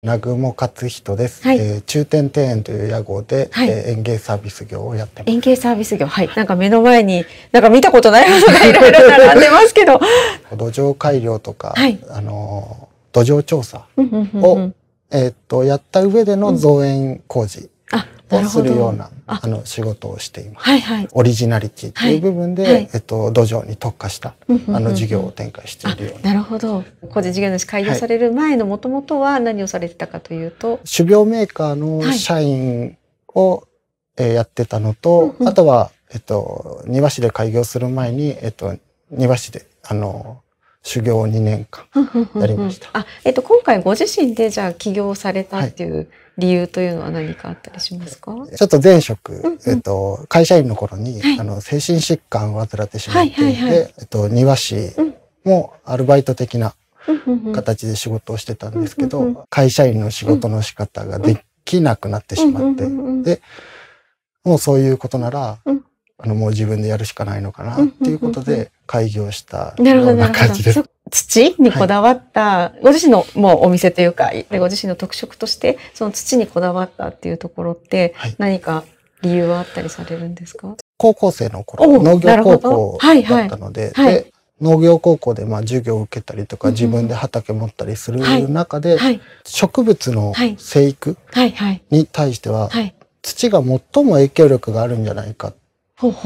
南雲勝人です、はい、えー、中天庭園という屋号で、はい、えー、園芸サービス業をやってます園芸サービス業はいなんか目の前になんか見たことないものが いろいろ並んでますけど土壌改良とか、はい、あの土壌調査を、えっとやった上での造園工事をするようなあの仕事をしています。はいはい、オリジナリティという部分で、はいはい、えっと、土壌に特化した、あの事業を展開しているような。なるほど。個人事業主開業される前のもともとは何をされてたかというと、種苗メーカーの社員を、えやってたのと、あとは、えっと、庭師で開業する前に、えっと、庭師で、あの、修行2年間やりました。あ、えっと今回ご自身でじゃあ起業されたっていう理由というのは何かあったりしますか？はい、ちょっと前職、うんうん、えっと会社員の頃に、はい、あの精神疾患を患ってしまっていて、はいはいはい、えっと庭師もアルバイト的な形で仕事をしてたんですけど、うんうんうん、会社員の仕事の仕方ができなくなってしまって、で、もうそういうことなら、あのもう自分でやるしかないのかなっていうことで。うんうんうん開業したような感じです。土にこだわった、はい、ご自身のもうお店というか、ご自身の特色として、その土にこだわったっていうところって、何か理由はあったりされるんですか、はい、高校生の頃、農業高校だったので、はいはい、で農業高校でまあ授業を受けたりとか、自分で畑持ったりする中で、植物の生育に対しては、土が最も影響力があるんじゃないかっ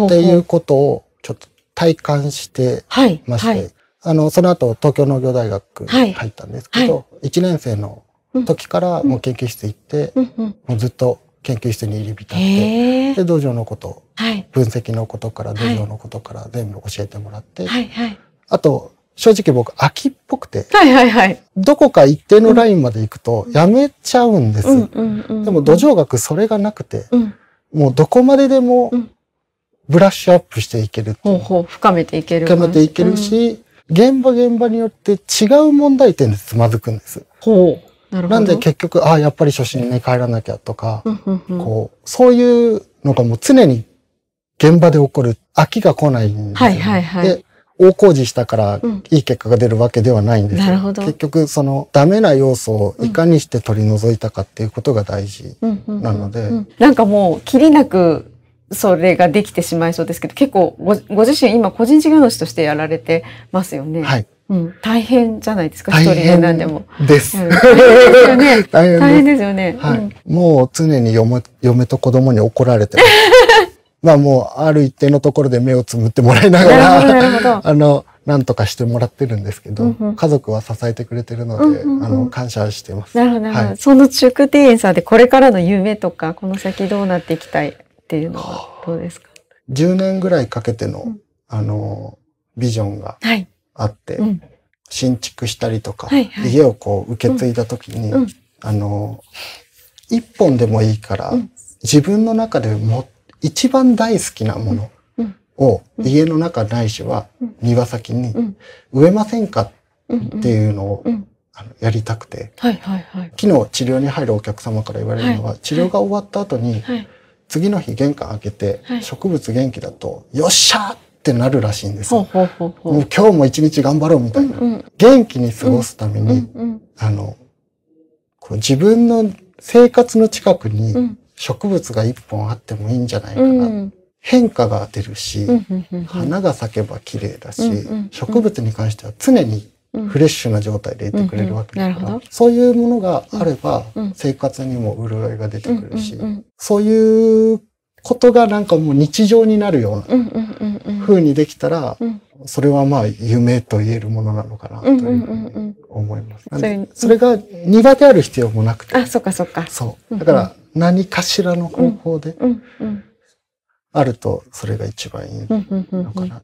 ていうことをちょっと体感してまして、はいはい、あの、その後東京農業大学に入ったんですけど、はい、1年生の時からもう研究室行って、もうずっと研究室に入り浸って、で、道場のこと、分析のことから道場のことから全部教えてもらって、あと、正直僕、秋っぽくて、はいはいはい、どこか一定のラインまで行くとやめちゃうんです。でも、土壌学それがなくて、うん、もうどこまででもブラッシュアップしていけるほうほう、深めていける。深めていけるし、うん、現場現場によって違う問題点でつまずくんです。ほう。なるほど。なんで結局、ああ、やっぱり初心に帰らなきゃとか、うんうんこう、そういうのがもう常に現場で起こる、飽きが来ないんです、ね、はいはいはい。大工事したからいい結果が出るわけではないんです、うん、なるほど結局そのダメな要素をいかにして取り除いたかっていうことが大事なので、うんうんなんかもう切りなくそれができてしまいそうですけど、結構ごご自身今個人事業主としてやられてますよね。はい。うん、大変じゃないですか、一人で何でも。です。うん、大変ですよね。大変ですよね。はい。うん、もう常に嫁嫁と子供に怒られてます。まあもうある一定のところで目をつむってもらいながら、あの、なんとかしてもらってるんですけど、うん家族は支えてくれてるので、うんうんうん、あの感謝してます。なるほど、はい、その中空庭園さんでこれからの夢とかこの先どうなっていきたいっていうのはどうですか、?10 年ぐらいかけての、うん、あの、ビジョンがあって、はいうん、新築したりとか、はいはい、家をこう受け継いだ時に、うん、あの、一本でもいいから、自分の中でも一番大好きなものを家の中ないしは庭先に植えませんかっていうのをあのやりたくて、はいはい昨日治療に入るお客様から言われるのは、治療が終わった後に、はい、次の日玄関開けて植物元気だと、よっしゃってなるらしいんですよ。もう今日も一日頑張ろうみたいな。うんうん、元気に過ごすために、あの、こう自分の生活の近くに植物が一本あってもいいんじゃないかな。うん、変化が出るし、花が咲けば綺麗だし、植物に関しては常にフレッシュな状態でいてくれるわけだから、そういうものがあれば、生活にも潤いが出てくるし、そういうことがなんかもう日常になるような風にできたら、それはまあ夢と言えるものなのかなというふうに思います。それが苦手ある必要もなくて。あ、そっかそっか。そう。だから何かしらの方法であるとそれが一番いいのかな。